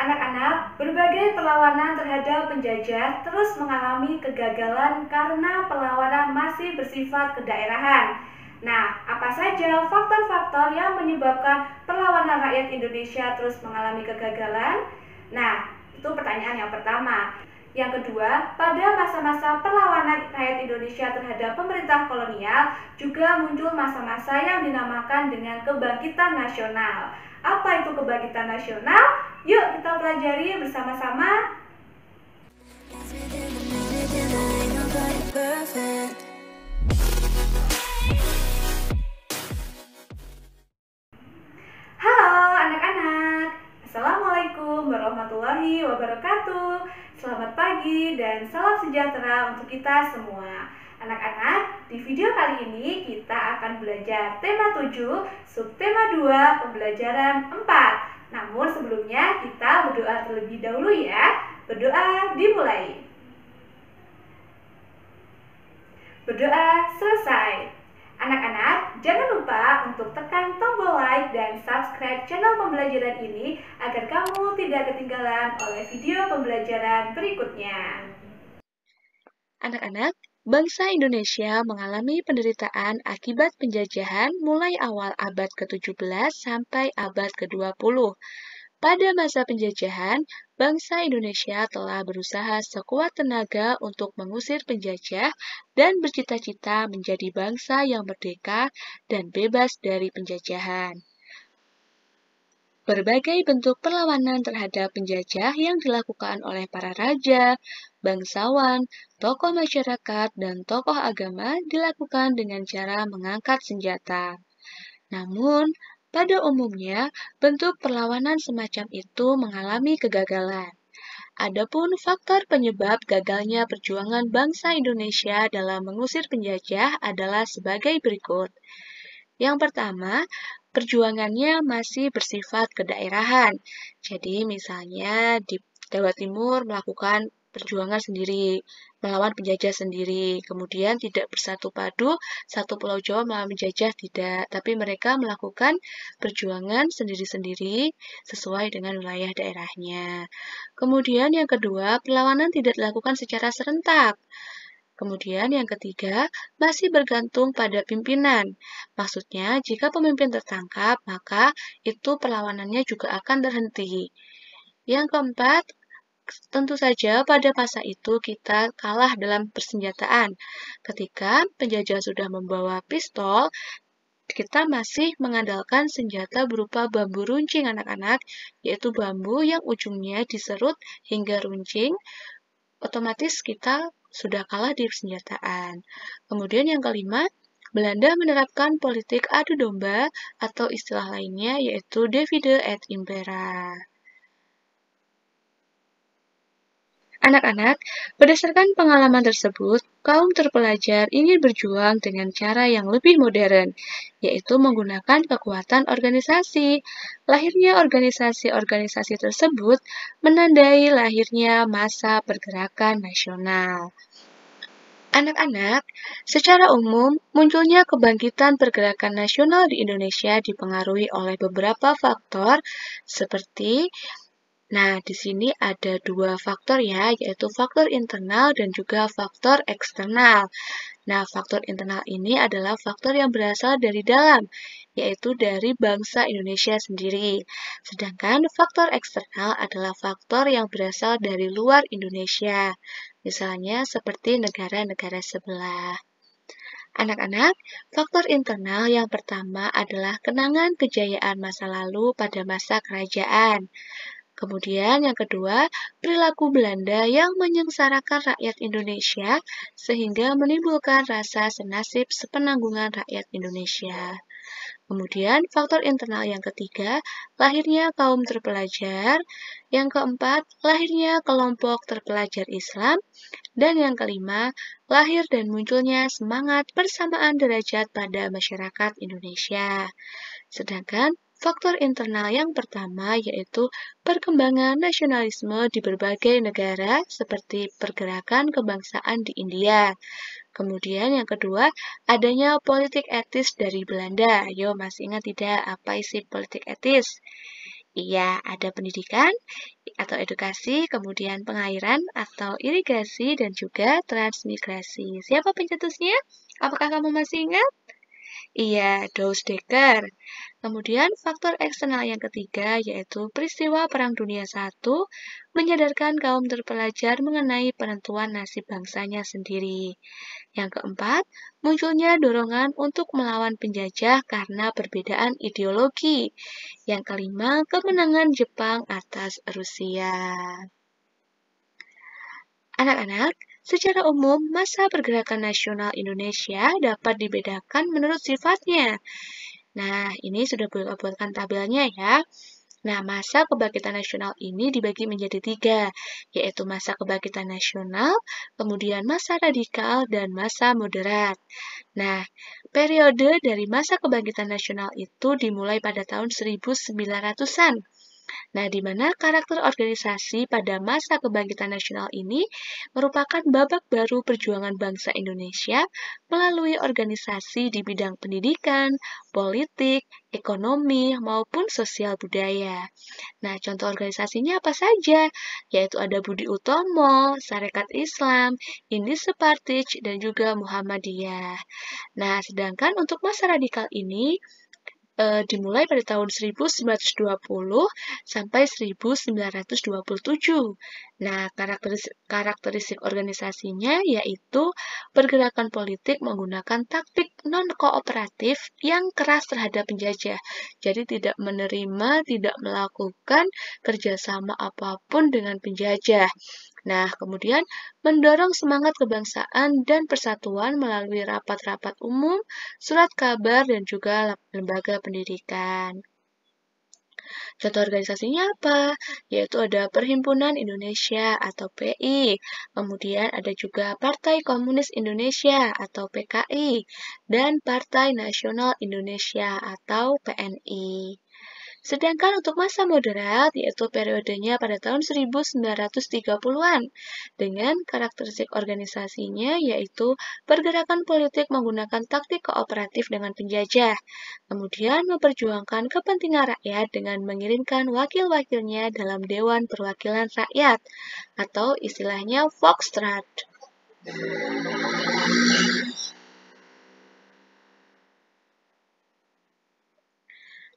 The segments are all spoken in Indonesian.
Anak-anak, berbagai perlawanan terhadap penjajah terus mengalami kegagalan karena perlawanan masih bersifat kedaerahan. Nah, apa saja faktor-faktor yang menyebabkan perlawanan rakyat Indonesia terus mengalami kegagalan? Nah, itu pertanyaan yang pertama. Yang kedua, pada masa-masa perlawanan rakyat Indonesia terhadap pemerintah kolonial juga muncul masa-masa yang dinamakan dengan kebangkitan nasional. Apa itu kebangkitan nasional? Yuk kita pelajari bersama-sama. Halo anak-anak, Assalamualaikum warahmatullahi wabarakatuh Selamat pagi dan salam sejahtera untuk kita semua Anak-anak, di video kali ini kita akan belajar tema 7, subtema 2, pembelajaran 4. Namun sebelumnya kita berdoa terlebih dahulu ya. Berdoa dimulai. Berdoa selesai. Anak-anak, jangan lupa untuk tekan tombol like dan subscribe channel pembelajaran ini agar kamu tidak ketinggalan oleh video pembelajaran berikutnya. Anak-anak, Bangsa Indonesia mengalami penderitaan akibat penjajahan mulai awal abad ke-17 sampai abad ke-20. Pada masa penjajahan, bangsa Indonesia telah berusaha sekuat tenaga untuk mengusir penjajah dan bercita-cita menjadi bangsa yang merdeka dan bebas dari penjajahan. Berbagai bentuk perlawanan terhadap penjajah yang dilakukan oleh para raja, bangsawan, tokoh masyarakat, dan tokoh agama dilakukan dengan cara mengangkat senjata. Namun, pada umumnya, bentuk perlawanan semacam itu mengalami kegagalan. Adapun faktor penyebab gagalnya perjuangan bangsa Indonesia dalam mengusir penjajah adalah sebagai berikut. Yang pertama, perjuangannya masih bersifat kedaerahan. Jadi misalnya di Jawa Timur melakukan perjuangan sendiri, melawan penjajah sendiri. Kemudian tidak bersatu padu, satu pulau Jawa melawan penjajah tidak, tapi mereka melakukan perjuangan sendiri-sendiri sesuai dengan wilayah daerahnya. Kemudian yang kedua, perlawanan tidak dilakukan secara serentak. Kemudian yang ketiga, masih bergantung pada pimpinan. Maksudnya, jika pemimpin tertangkap, maka itu perlawanannya juga akan terhenti. Yang keempat, tentu saja pada masa itu kita kalah dalam persenjataan. Ketika penjajah sudah membawa pistol, kita masih mengandalkan senjata berupa bambu runcing anak-anak, yaitu bambu yang ujungnya diserut hingga runcing. Otomatis kita sudah kalah di persenjataan. Kemudian yang kelima, Belanda menerapkan politik adu domba atau istilah lainnya yaitu divide et impera. Anak-anak, berdasarkan pengalaman tersebut, kaum terpelajar ingin berjuang dengan cara yang lebih modern, yaitu menggunakan kekuatan organisasi. Lahirnya organisasi-organisasi tersebut menandai lahirnya masa pergerakan nasional. Anak-anak, secara umum, munculnya kebangkitan pergerakan nasional di Indonesia dipengaruhi oleh beberapa faktor seperti Nah, di sini ada dua faktor ya, yaitu faktor internal dan juga faktor eksternal. Nah, faktor internal ini adalah faktor yang berasal dari dalam, yaitu dari bangsa Indonesia sendiri. Sedangkan faktor eksternal adalah faktor yang berasal dari luar Indonesia, misalnya seperti negara-negara sebelah. Anak-anak, faktor internal yang pertama adalah kenangan kejayaan masa lalu pada masa kerajaan. Kemudian yang kedua, perilaku Belanda yang menyengsarakan rakyat Indonesia sehingga menimbulkan rasa senasib sepenanggungan rakyat Indonesia. Kemudian faktor internal yang ketiga, lahirnya kaum terpelajar. Yang keempat, lahirnya kelompok terpelajar Islam. Dan yang kelima, lahir dan munculnya semangat persamaan derajat pada masyarakat Indonesia. Sedangkan Faktor internal yang pertama yaitu perkembangan nasionalisme di berbagai negara seperti pergerakan kebangsaan di India. Kemudian yang kedua, adanya politik etis dari Belanda. Yo, masih ingat tidak apa isi politik etis? Iya, ada pendidikan atau edukasi, kemudian pengairan atau irigasi, dan juga transmigrasi. Siapa pencetusnya? Apakah kamu masih ingat? Iya, Dose Decker. Kemudian faktor eksternal yang ketiga yaitu peristiwa Perang Dunia I menyadarkan kaum terpelajar mengenai penentuan nasib bangsanya sendiri. Yang keempat, munculnya dorongan untuk melawan penjajah karena perbedaan ideologi. Yang kelima, kemenangan Jepang atas Rusia. Anak-anak, Secara umum, masa pergerakan nasional Indonesia dapat dibedakan menurut sifatnya. Nah, ini sudah boleh buatkan tabelnya ya. Nah, masa kebangkitan nasional ini dibagi menjadi tiga, yaitu masa kebangkitan nasional, kemudian masa radikal, dan masa moderat. Nah, periode dari masa kebangkitan nasional itu dimulai pada tahun 1900-an. Nah, di mana karakter organisasi pada masa kebangkitan nasional ini merupakan babak baru perjuangan bangsa Indonesia melalui organisasi di bidang pendidikan, politik, ekonomi, maupun sosial budaya. Nah, contoh organisasinya apa saja? Yaitu ada Budi Utomo, Sarekat Islam, Indi Separtij, dan juga Muhammadiyah. Nah, sedangkan untuk masa radikal ini, Eh, dimulai pada tahun 1920 sampai 1927. Nah, karakteristik, karakteristik organisasinya yaitu pergerakan politik menggunakan taktik non-kooperatif yang keras terhadap penjajah. Jadi tidak menerima, tidak melakukan kerjasama apapun dengan penjajah. Nah, kemudian mendorong semangat kebangsaan dan persatuan melalui rapat-rapat umum, surat kabar, dan juga lembaga pendidikan. Contoh organisasinya apa? Yaitu ada Perhimpunan Indonesia atau PI, kemudian ada juga Partai Komunis Indonesia atau PKI, dan Partai Nasional Indonesia atau PNI. Sedangkan untuk masa moderat yaitu periodenya pada tahun 1930-an dengan karakteristik organisasinya yaitu pergerakan politik menggunakan taktik kooperatif dengan penjajah, kemudian memperjuangkan kepentingan rakyat dengan mengirimkan wakil-wakilnya dalam Dewan Perwakilan Rakyat atau istilahnya Foxtrot.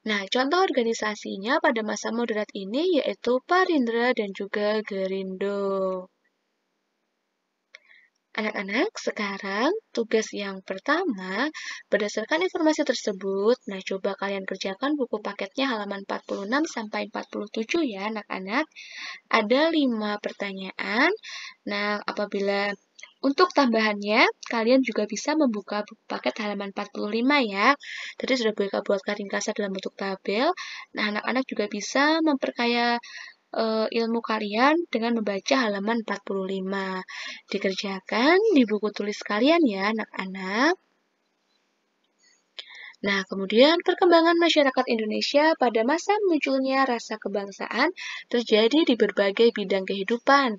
Nah, contoh organisasinya pada masa moderat ini yaitu Parindra dan juga Gerindo. Anak-anak, sekarang tugas yang pertama, berdasarkan informasi tersebut, nah coba kalian kerjakan buku paketnya halaman 46 sampai 47 ya anak-anak. Ada 5 pertanyaan. Nah, apabila untuk tambahannya, kalian juga bisa membuka buku paket halaman 45 ya. Tadi sudah Beka buatkan ringkasan dalam bentuk tabel. Nah, anak-anak juga bisa memperkaya e, ilmu kalian dengan membaca halaman 45. Dikerjakan di buku tulis kalian ya, anak-anak. Nah, kemudian perkembangan masyarakat Indonesia pada masa munculnya rasa kebangsaan terjadi di berbagai bidang kehidupan,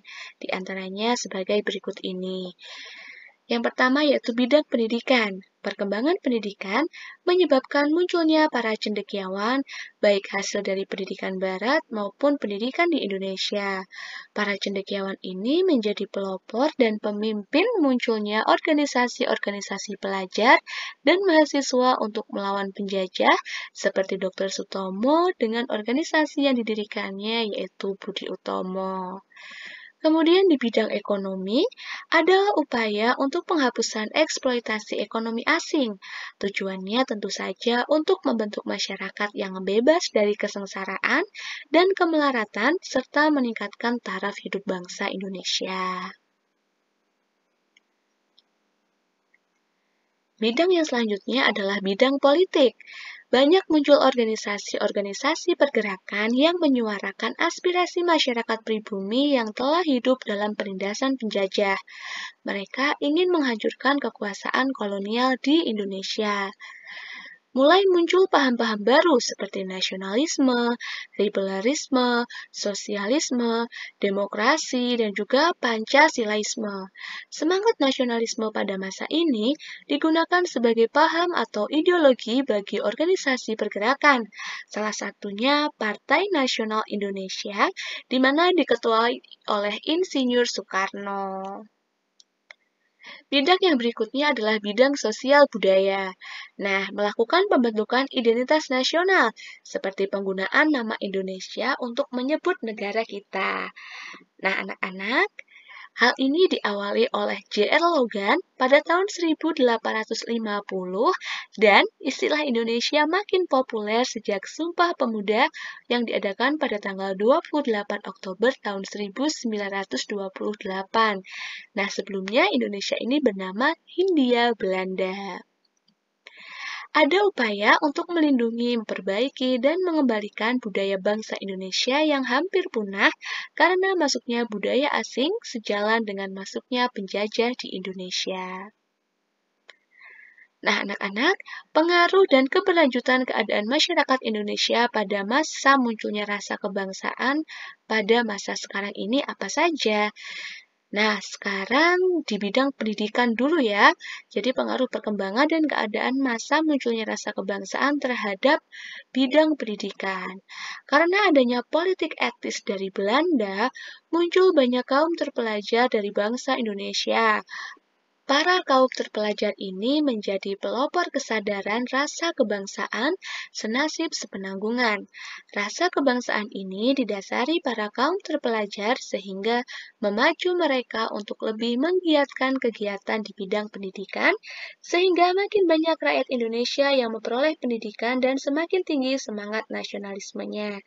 di antaranya sebagai berikut ini. Yang pertama yaitu bidang pendidikan. Perkembangan pendidikan menyebabkan munculnya para cendekiawan, baik hasil dari pendidikan barat maupun pendidikan di Indonesia. Para cendekiawan ini menjadi pelopor dan pemimpin munculnya organisasi-organisasi pelajar dan mahasiswa untuk melawan penjajah, seperti Dr. Sutomo dengan organisasi yang didirikannya yaitu Budi Utomo. Kemudian di bidang ekonomi adalah upaya untuk penghapusan eksploitasi ekonomi asing. Tujuannya tentu saja untuk membentuk masyarakat yang bebas dari kesengsaraan dan kemelaratan serta meningkatkan taraf hidup bangsa Indonesia. Bidang yang selanjutnya adalah bidang politik. Banyak muncul organisasi-organisasi pergerakan yang menyuarakan aspirasi masyarakat pribumi yang telah hidup dalam perindasan penjajah. Mereka ingin menghancurkan kekuasaan kolonial di Indonesia mulai muncul paham-paham baru seperti nasionalisme, liberalisme, sosialisme, demokrasi, dan juga pancasilaisme. Semangat nasionalisme pada masa ini digunakan sebagai paham atau ideologi bagi organisasi pergerakan, salah satunya Partai Nasional Indonesia, di mana diketuai oleh Insinyur Soekarno. Bidang yang berikutnya adalah bidang sosial budaya. Nah, melakukan pembentukan identitas nasional seperti penggunaan nama Indonesia untuk menyebut negara kita. Nah, anak-anak, Hal ini diawali oleh J.R. Logan pada tahun 1850 dan istilah Indonesia makin populer sejak Sumpah Pemuda yang diadakan pada tanggal 28 Oktober tahun 1928. Nah, sebelumnya Indonesia ini bernama Hindia Belanda ada upaya untuk melindungi, memperbaiki, dan mengembalikan budaya bangsa Indonesia yang hampir punah karena masuknya budaya asing sejalan dengan masuknya penjajah di Indonesia. Nah, anak-anak, pengaruh dan keberlanjutan keadaan masyarakat Indonesia pada masa munculnya rasa kebangsaan pada masa sekarang ini apa saja? Nah, sekarang di bidang pendidikan dulu ya. Jadi pengaruh perkembangan dan keadaan masa munculnya rasa kebangsaan terhadap bidang pendidikan. Karena adanya politik etis dari Belanda, muncul banyak kaum terpelajar dari bangsa Indonesia. Para kaum terpelajar ini menjadi pelopor kesadaran rasa kebangsaan senasib sepenanggungan. Rasa kebangsaan ini didasari para kaum terpelajar sehingga memacu mereka untuk lebih menggiatkan kegiatan di bidang pendidikan, sehingga makin banyak rakyat Indonesia yang memperoleh pendidikan dan semakin tinggi semangat nasionalismenya,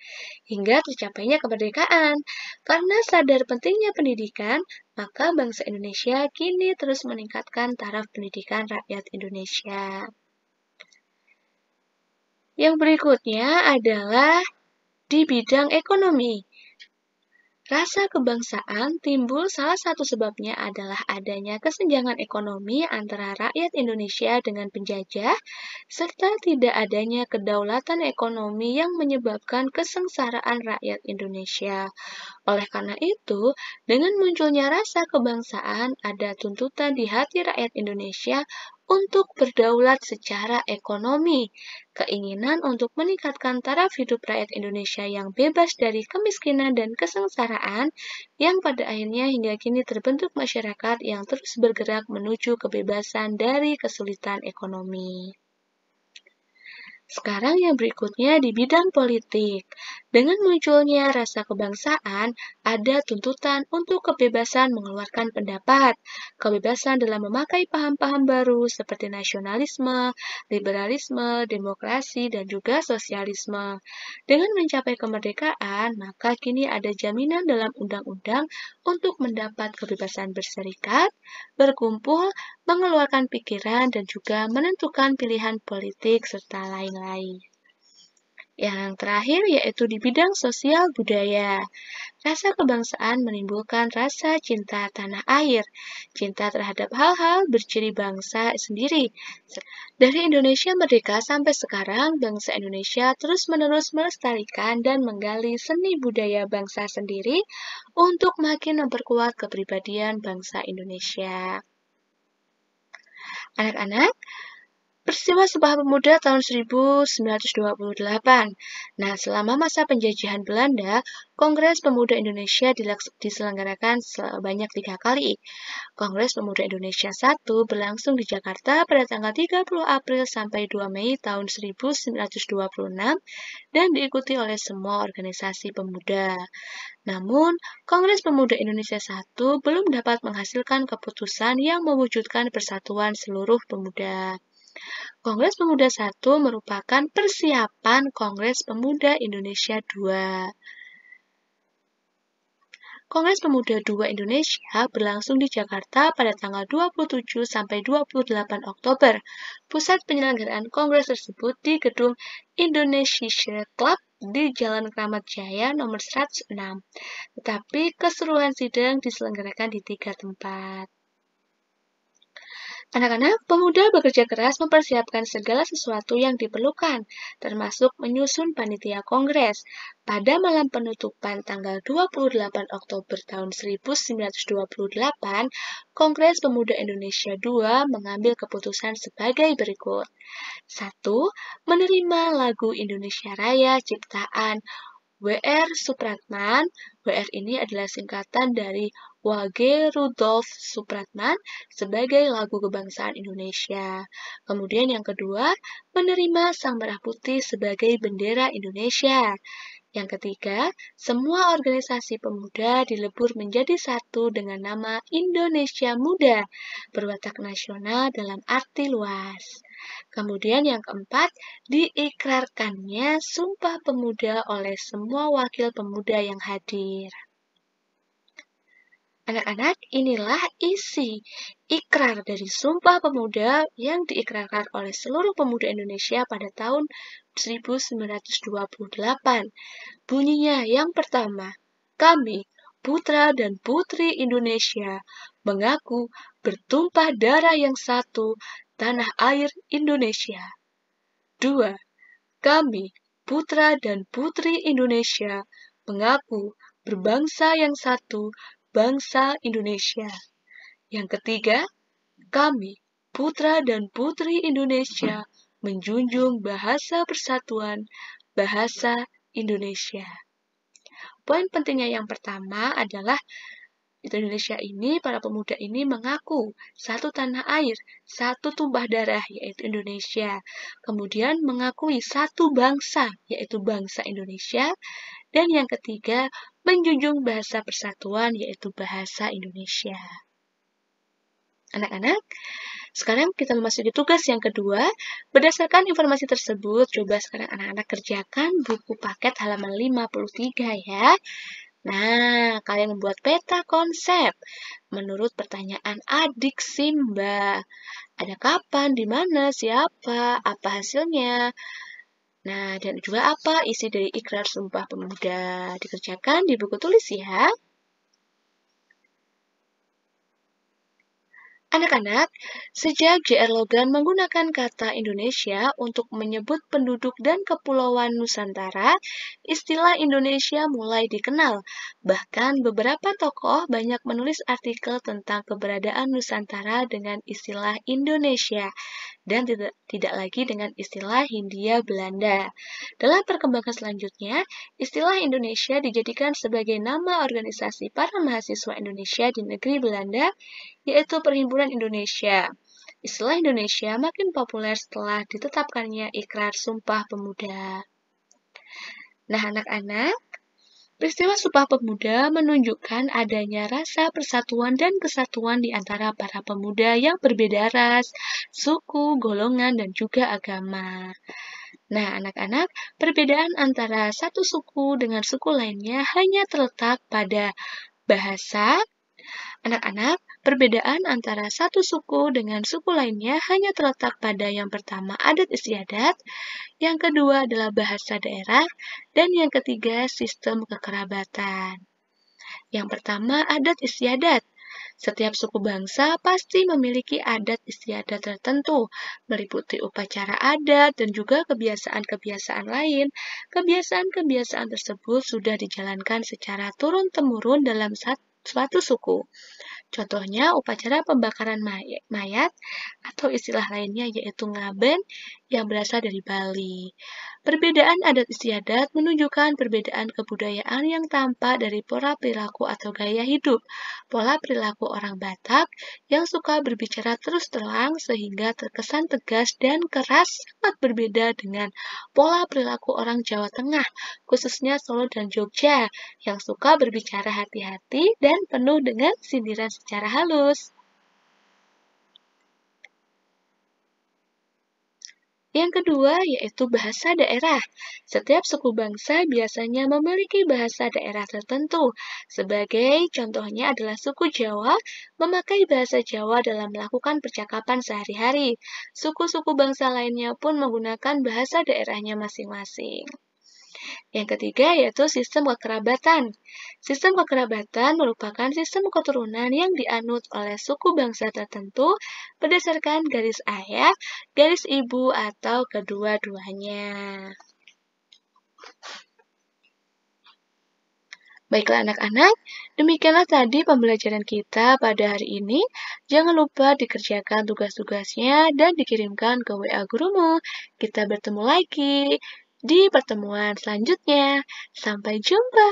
hingga tercapainya kemerdekaan. Karena sadar pentingnya pendidikan, maka bangsa Indonesia kini terus meningkatkan taraf pendidikan rakyat Indonesia. Yang berikutnya adalah di bidang ekonomi. Rasa kebangsaan timbul salah satu sebabnya adalah adanya kesenjangan ekonomi antara rakyat Indonesia dengan penjajah, serta tidak adanya kedaulatan ekonomi yang menyebabkan kesengsaraan rakyat Indonesia. Oleh karena itu, dengan munculnya rasa kebangsaan, ada tuntutan di hati rakyat Indonesia untuk berdaulat secara ekonomi. Keinginan untuk meningkatkan taraf hidup rakyat Indonesia yang bebas dari kemiskinan dan kesengsaraan yang pada akhirnya hingga kini terbentuk masyarakat yang terus bergerak menuju kebebasan dari kesulitan ekonomi. Sekarang yang berikutnya di bidang politik. Dengan munculnya rasa kebangsaan, ada tuntutan untuk kebebasan mengeluarkan pendapat, kebebasan dalam memakai paham-paham baru seperti nasionalisme, liberalisme, demokrasi, dan juga sosialisme. Dengan mencapai kemerdekaan, maka kini ada jaminan dalam undang-undang untuk mendapat kebebasan berserikat, berkumpul, mengeluarkan pikiran, dan juga menentukan pilihan politik serta lain-lain. Yang terakhir yaitu di bidang sosial budaya. Rasa kebangsaan menimbulkan rasa cinta tanah air, cinta terhadap hal-hal berciri bangsa sendiri. Dari Indonesia merdeka sampai sekarang, bangsa Indonesia terus-menerus melestarikan dan menggali seni budaya bangsa sendiri untuk makin memperkuat kepribadian bangsa Indonesia. Anak-anak, Peristiwa Sumpah Pemuda tahun 1928. Nah, selama masa penjajahan Belanda, Kongres Pemuda Indonesia diselenggarakan sebanyak tiga kali. Kongres Pemuda Indonesia I berlangsung di Jakarta pada tanggal 30 April sampai 2 Mei tahun 1926 dan diikuti oleh semua organisasi pemuda. Namun, Kongres Pemuda Indonesia I belum dapat menghasilkan keputusan yang mewujudkan persatuan seluruh pemuda. Kongres Pemuda 1 merupakan persiapan Kongres Pemuda Indonesia 2. Kongres Pemuda 2 Indonesia berlangsung di Jakarta pada tanggal 27 sampai 28 Oktober. Pusat penyelenggaraan kongres tersebut di gedung Indonesia Club di Jalan Kramat Jaya nomor 106. Tetapi keseruan sidang diselenggarakan di tiga tempat. Anak-anak pemuda bekerja keras mempersiapkan segala sesuatu yang diperlukan, termasuk menyusun panitia kongres. Pada malam penutupan tanggal 28 Oktober tahun 1928, Kongres Pemuda Indonesia II mengambil keputusan sebagai berikut. 1. Menerima lagu Indonesia Raya ciptaan WR Supratman. WR ini adalah singkatan dari Wage Rudolf Supratman sebagai lagu kebangsaan Indonesia. Kemudian yang kedua, menerima sang merah putih sebagai bendera Indonesia. Yang ketiga, semua organisasi pemuda dilebur menjadi satu dengan nama Indonesia Muda, berwatak nasional dalam arti luas. Kemudian yang keempat, diikrarkannya Sumpah Pemuda oleh semua wakil pemuda yang hadir. Anak-anak, inilah isi ikrar dari Sumpah Pemuda yang diikrarkan oleh seluruh pemuda Indonesia pada tahun 1928. Bunyinya yang pertama, kami, putra dan putri Indonesia, mengaku bertumpah darah yang satu, tanah air Indonesia. Dua, Kami, putra dan putri Indonesia, mengaku berbangsa yang satu bangsa Indonesia. Yang ketiga, kami, putra dan putri Indonesia, menjunjung bahasa persatuan bahasa Indonesia. Poin pentingnya yang pertama adalah Indonesia ini, para pemuda ini mengaku satu tanah air, satu tumpah darah, yaitu Indonesia. Kemudian mengakui satu bangsa, yaitu bangsa Indonesia. Dan yang ketiga, menjunjung bahasa persatuan, yaitu bahasa Indonesia. Anak-anak, sekarang kita memasuki tugas yang kedua. Berdasarkan informasi tersebut, coba sekarang anak-anak kerjakan buku paket halaman 53 ya. Nah, kalian membuat peta konsep menurut pertanyaan adik Simba. Ada kapan, di mana, siapa, apa hasilnya? Nah, dan juga apa isi dari ikrar sumpah pemuda dikerjakan di buku tulis ya. Anak-anak, sejak J.R. Logan menggunakan kata Indonesia untuk menyebut penduduk dan kepulauan Nusantara, istilah Indonesia mulai dikenal. Bahkan beberapa tokoh banyak menulis artikel tentang keberadaan Nusantara dengan istilah Indonesia dan tidak, tidak lagi dengan istilah Hindia Belanda. Dalam perkembangan selanjutnya, istilah Indonesia dijadikan sebagai nama organisasi para mahasiswa Indonesia di negeri Belanda yaitu Perhimpunan Indonesia. Istilah Indonesia makin populer setelah ditetapkannya ikrar Sumpah Pemuda. Nah, anak-anak, peristiwa Sumpah Pemuda menunjukkan adanya rasa persatuan dan kesatuan di antara para pemuda yang berbeda ras, suku, golongan, dan juga agama. Nah, anak-anak, perbedaan antara satu suku dengan suku lainnya hanya terletak pada bahasa, Anak-anak, perbedaan antara satu suku dengan suku lainnya hanya terletak pada yang pertama adat istiadat, yang kedua adalah bahasa daerah, dan yang ketiga sistem kekerabatan. Yang pertama adat istiadat. Setiap suku bangsa pasti memiliki adat istiadat tertentu, meliputi upacara adat dan juga kebiasaan-kebiasaan lain. Kebiasaan-kebiasaan tersebut sudah dijalankan secara turun-temurun dalam satu suatu suku. Contohnya upacara pembakaran mayat atau istilah lainnya yaitu ngaben yang berasal dari Bali. Perbedaan adat istiadat menunjukkan perbedaan kebudayaan yang tampak dari pola perilaku atau gaya hidup. Pola perilaku orang Batak yang suka berbicara terus terang sehingga terkesan tegas dan keras sangat berbeda dengan pola perilaku orang Jawa Tengah, khususnya Solo dan Jogja, yang suka berbicara hati-hati dan penuh dengan sindiran secara halus. Yang kedua yaitu bahasa daerah. Setiap suku bangsa biasanya memiliki bahasa daerah tertentu. Sebagai contohnya adalah suku Jawa memakai bahasa Jawa dalam melakukan percakapan sehari-hari. Suku-suku bangsa lainnya pun menggunakan bahasa daerahnya masing-masing. Yang ketiga yaitu sistem kekerabatan. Sistem kekerabatan merupakan sistem keturunan yang dianut oleh suku bangsa tertentu berdasarkan garis ayah, garis ibu, atau kedua-duanya. Baiklah anak-anak, demikianlah tadi pembelajaran kita pada hari ini. Jangan lupa dikerjakan tugas-tugasnya dan dikirimkan ke WA gurumu. Kita bertemu lagi di pertemuan selanjutnya. Sampai jumpa.